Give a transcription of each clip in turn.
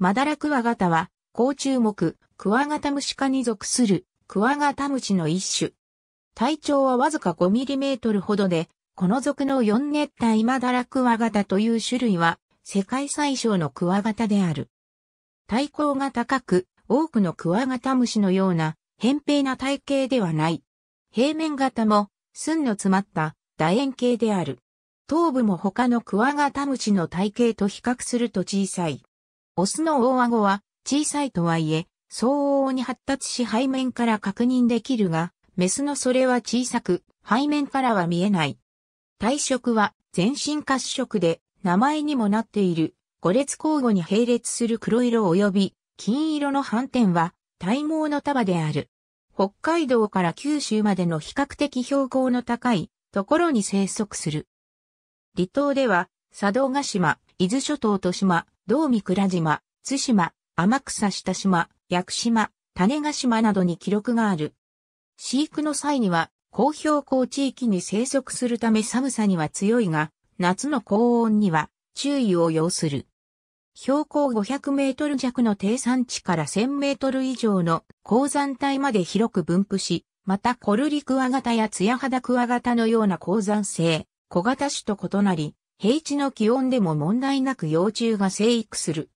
マダラクワガタは、甲虫目、クワガタムシ科に属する、クワガタムシの一種。体長はわずか5トルほどで、この属の4熱帯マダラクワガタという種類は、世界最小のクワガタである。体高が高く、多くのクワガタムシのような、扁平な体型ではない。平面型も、寸の詰まった楕円形である。頭部も他のクワガタムシの体型と比較すると小さい。オスの大顎は小さいとはいえ、相応に発達し背面から確認できるが、メスのそれは小さく、背面からは見えない。体色は全身褐色で、名前にもなっている、5列交互に並列する黒色及び金色の斑点は体毛の束である。北海道から九州までの比較的標高の高いところに生息する。離島では、佐渡ヶ島、伊豆諸島と島、道見倉島、津島、天草下島、屋久島、種ヶ島などに記録がある。飼育の際には、高標高地域に生息するため寒さには強いが、夏の高温には注意を要する。標高500メートル弱の低山地から1000メートル以上の高山帯まで広く分布し、またコルリクワガタやツヤハダクワガタのような高山性、小型種と異なり、平地の気温でも問題なく幼虫が生育する。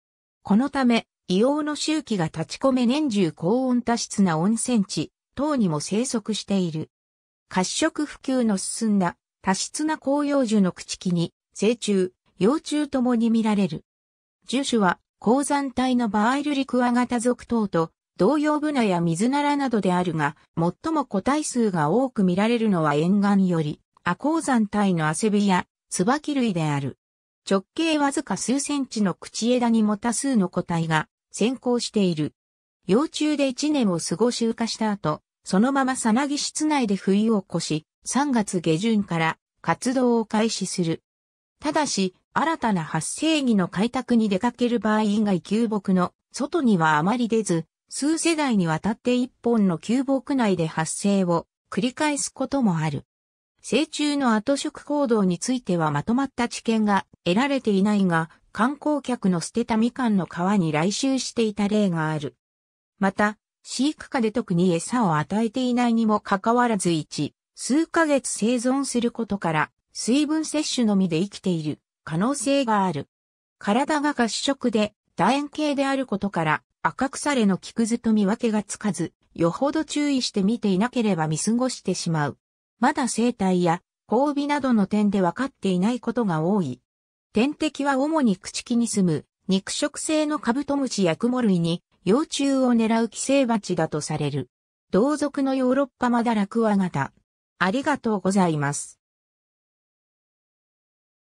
このため、硫黄の周期が立ち込め年中高温多湿な温泉地等にも生息している。褐色普及の進んだ多湿な広葉樹の朽ち木に、成虫、幼虫ともに見られる。樹種は、鉱山帯のバーイルリクワ型属等と、同様ブナや水ならなどであるが、最も個体数が多く見られるのは沿岸より、亜鉱山帯のアセビや椿類である。直径わずか数センチの口枝にも多数の個体が先行している。幼虫で1年を過ごし羽化した後、そのままさなぎ室内で冬を越し、3月下旬から活動を開始する。ただし、新たな発生儀の開拓に出かける場合以外旧木の外にはあまり出ず、数世代にわたって一本の旧木内で発生を繰り返すこともある。成虫の後食行動についてはまとまった知見が得られていないが、観光客の捨てたみかんの皮に来襲していた例がある。また、飼育下で特に餌を与えていないにもかかわらず1、数ヶ月生存することから、水分摂取のみで生きている可能性がある。体が褐色で楕円形であることから赤腐れの木くずと見分けがつかず、よほど注意して見ていなければ見過ごしてしまう。まだ生態や交尾などの点で分かっていないことが多い。天敵は主に朽木に住む肉食性のカブトムシやクモ類に幼虫を狙う寄生蜂だとされる。同族のヨーロッパマダラクワガタ。ありがとうございます。